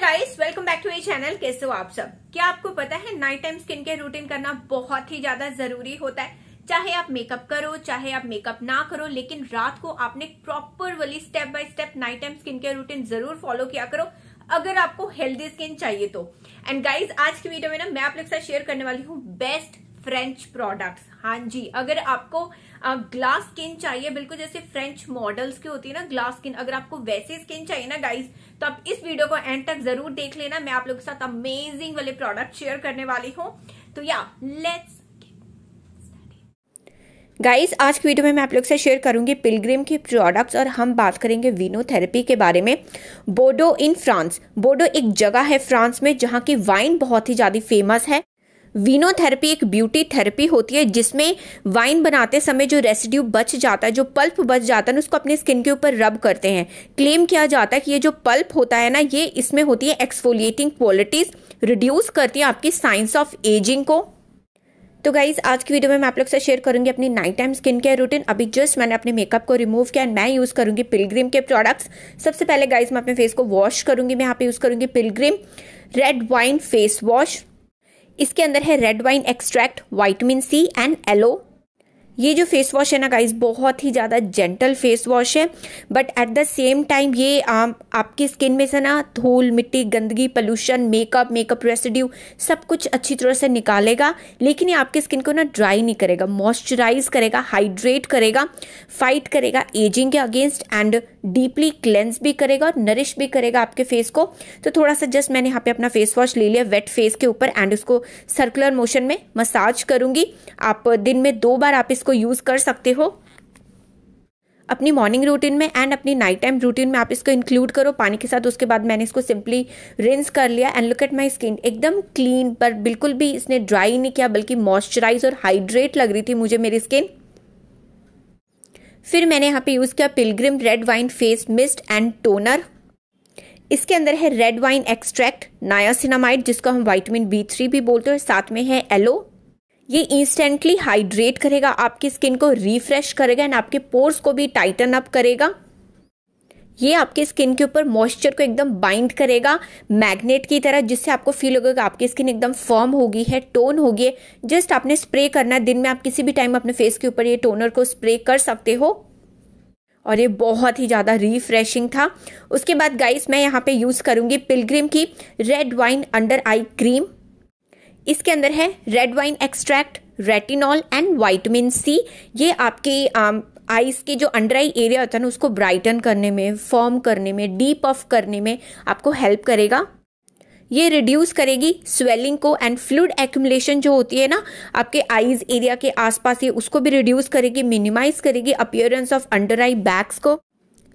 guys welcome back to my channel कैसे हो आप सब क्या आपको पता है night time skin care routine करना बहुत ही ज्यादा जरूरी होता है चाहे आप मेकअप करो चाहे आप मेकअप ना करो लेकिन रात को आपने प्रॉपर वाली step by step night time skin care routine जरूर फॉलो किया करो अगर आपको हेल्दी स्किन चाहिए तो एंड गाइज आज की वीडियो में ना मैं आप लोग साथ शेयर करने वाली हूँ बेस्ट फ्रेंच प्रोडक्ट्स हाँ जी अगर आपको ग्लास स्किन चाहिए बिल्कुल जैसे फ्रेंच मॉडल्स की होती है ना ग्लास स्किन अगर आपको वैसे स्किन चाहिए ना गाइस तो आप इस वीडियो को एंड तक जरूर देख लेना मैं आप लोगों के साथ अमेजिंग वाले प्रोडक्ट शेयर करने वाली हूँ तो या लेट्स गाइस आज की वीडियो में मैं आप लोग से शेयर करूंगी पिलग्रिम के प्रोडक्ट्स और हम बात करेंगे वीनो थेरेपी के बारे में बोडो इन फ्रांस बोडो एक जगह है फ्रांस में जहाँ की वाइन बहुत ही ज़्यादा फेमस है वीनो थेरेपी एक ब्यूटी थेरेपी होती है जिसमें वाइन बनाते समय जो रेसिड्यू बच जाता है जो पल्प बच जाता है ना उसको अपने स्किन के ऊपर रब करते हैं क्लेम किया जाता है कि ये जो पल्प होता है ना ये इसमें होती है एक्सफोलिएटिंग क्वालिटीज़ रिड्यूस करती है आपकी साइंस ऑफ एजिंग को तो गाइज आज की वीडियो में मैं आप लोग से शेयर करूंगी अपनी night time skin care routine अभी जस्ट मैंने अपने मेकअप को रिमूव किया एंड मैं यूज़ करूंगी पिलग्रिम के प्रोडक्ट्स सबसे पहले गाइज मैं अपने फेस को वॉश करूंगी मैं यहाँ पे यूज़ करूंगी Pilgrim red wine face wash इसके अंदर है red wine extract vitamin C and aloe ये जो फेस वॉश है ना गाइज बहुत ही ज़्यादा जेंटल फेस वॉश है but at the same time ये आ, आपकी स्किन में से ना धूल मिट्टी गंदगी पोल्यूशन मेकअप मेकअप रेसिड्यू सब कुछ अच्छी तरह से निकालेगा लेकिन ये आपकी स्किन को ना ड्राई नहीं करेगा मॉइस्चराइज करेगा हाइड्रेट करेगा फाइट करेगा एजिंग के अगेंस्ट एंड डीपली क्लेंस भी करेगा और नरिश भी करेगा आपके फेस को तो थोड़ा सा जस्ट मैंने यहाँ पे अपना फेस वॉश ले लिया वेट फेस के ऊपर एंड उसको सर्कुलर मोशन में मसाज करूंगी आप दिन में दो बार आप इसको इसको यूज़ कर सकते हो अपनी मॉर्निंग रूटीन में एंड अपनी नाइट टाइम रूटीन में आप इसको इंक्लूड करो पानी के साथ उसके बाद मैंने इसको सिंपली रिंस कर लिया and look at my skin एकदम क्लीन पर बिल्कुल भी इसने ड्राई नहीं किया बल्कि मॉइस्चराइज और हाइड्रेट लग रही थी मुझे मेरी स्किन फिर मैंने यहाँ पे यूज़ किया Pilgrim red wine face mist and toner इसके अंदर है रेड वाइन एक्सट्रैक्ट नायासिनामाइड जिसको हम वाइटमिन बी थ्री भी बोलते हैं साथ में है एलो ये इंस्टेंटली हाइड्रेट करेगा आपकी स्किन को रिफ्रेश करेगा एंड आपके पोर्स को भी टाइटन अप करेगा ये आपके स्किन के ऊपर मॉइस्चर को एकदम बाइंड करेगा मैग्नेट की तरह जिससे आपको फील होगा कि आपकी स्किन एकदम फर्म होगी है टोन होगी है जस्ट आपने स्प्रे करना है दिन में आप किसी भी टाइम अपने फेस के ऊपर ये टोनर को स्प्रे कर सकते हो और ये बहुत ही ज़्यादा रिफ्रेशिंग था उसके बाद गाइस मैं यहाँ पे यूज़ करूँगी पिलग्रिम की red wine under eye cream इसके अंदर है red wine extract retinol and vitamin C ये आपके आईज के जो अंडर आई एरिया होता है ना उसको ब्राइटन करने में फॉर्म करने में डीप ऑफ करने में आपको हेल्प करेगा ये रिड्यूस करेगी स्वेलिंग को एंड फ्लूड एक्यूमुलेशन जो होती है ना आपके आईज एरिया के आसपास ये उसको भी रिड्यूस करेगी मिनिमाइज करेगी appearance of under eye bags को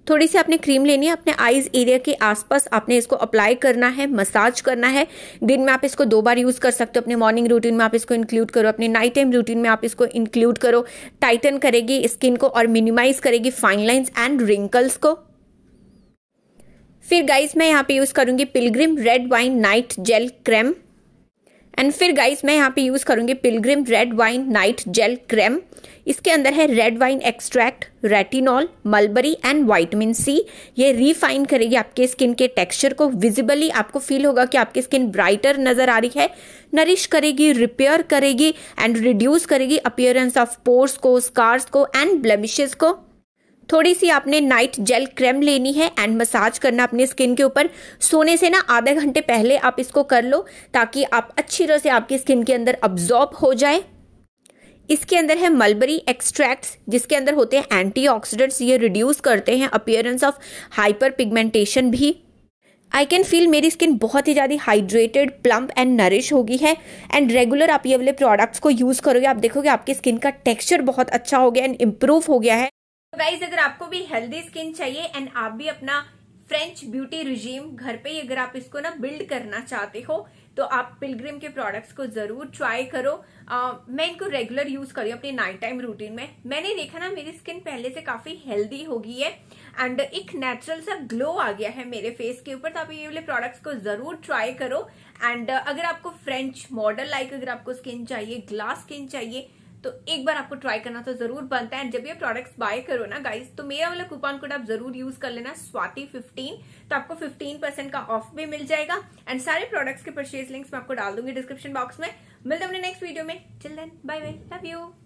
थोड़ी सी आपने क्रीम लेनी है अपने आईज एरिया के आसपास आपने इसको अप्लाई करना है मसाज करना है दिन में आप इसको दो बार यूज़ कर सकते हो अपने मॉर्निंग रूटीन में आप इसको इंक्लूड करो अपने नाइट टाइम रूटीन में आप इसको इंक्लूड करो टाइटन करेगी स्किन को और मिनिमाइज करेगी फाइन लाइन्स एंड रिंकल्स को फिर गाइज मैं यहाँ पे यूज़ करूंगी Pilgrim red wine night gel creme and फिर गाइस मैं यहाँ पे यूज़ करूँगी Pilgrim red wine night gel creme इसके अंदर है red wine extract retinol mulberry and vitamin C ये रिफाइन करेगी आपके स्किन के टेक्सचर को विजिबली आपको फील होगा कि आपकी स्किन ब्राइटर नज़र आ रही है नरिश करेगी रिपेयर करेगी एंड रिड्यूस करेगी अपियरेंस ऑफ पोर्स को स्कार्स को एंड ब्लमिशेज को थोड़ी सी आपने नाइट जेल क्रीम लेनी है एंड मसाज करना अपने स्किन के ऊपर सोने से ना आधे घंटे पहले आप इसको कर लो ताकि आप अच्छी तरह से आपकी स्किन के अंदर अब्जॉर्ब हो जाए इसके अंदर है मलबरी एक्सट्रैक्ट्स जिसके अंदर होते हैं एंटीऑक्सीडेंट्स ये रिड्यूस करते हैं अपियरेंस ऑफ हाइपर पिगमेंटेशन भी आई कैन फील मेरी स्किन बहुत ही ज़्यादा हाइड्रेटेड प्लम्प एंड नरिश होगी है एंड रेगुलर आप ये वाले प्रोडक्ट्स को यूज़ करोगे आप देखोगे आपकी स्किन का टेक्सचर बहुत अच्छा हो गया एंड इम्प्रूव हो गया है तो गाइज अगर आपको भी हेल्दी स्किन चाहिए एंड आप भी अपना फ्रेंच ब्यूटी रिजीम घर पे ही अगर आप इसको ना बिल्ड करना चाहते हो तो आप पिलग्रिम के प्रोडक्ट्स को जरूर ट्राई करो आ, मैं इनको रेगुलर यूज करी अपनी नाइट टाइम रूटीन में मैंने देखा ना मेरी स्किन पहले से काफी हेल्दी हो गई है एंड एक नेचुरल सा ग्लो आ गया है मेरे फेस के ऊपर तो आप ये वाले प्रोडक्ट्स को जरूर ट्राई करो एंड अगर आपको फ्रेंच मॉडल लाइक अगर आपको स्किन चाहिए ग्लास स्किन चाहिए तो एक बार आपको ट्राई करना तो जरूर बनता है जब भी आप प्रोडक्ट्स बाय करो ना गाइज तो मेरा वाला कूपन कोड आप जरूर यूज कर लेना स्वाति फिफ्टीन तो आपको फिफ्टीन परसेंट का ऑफ भी मिल जाएगा एंड सारे प्रोडक्ट्स के परचेज लिंक्स मैं आपको डाल दूंगी डिस्क्रिप्शन बॉक्स में मिलते हैं अपने नेक्स्ट वीडियो में children bye bye love you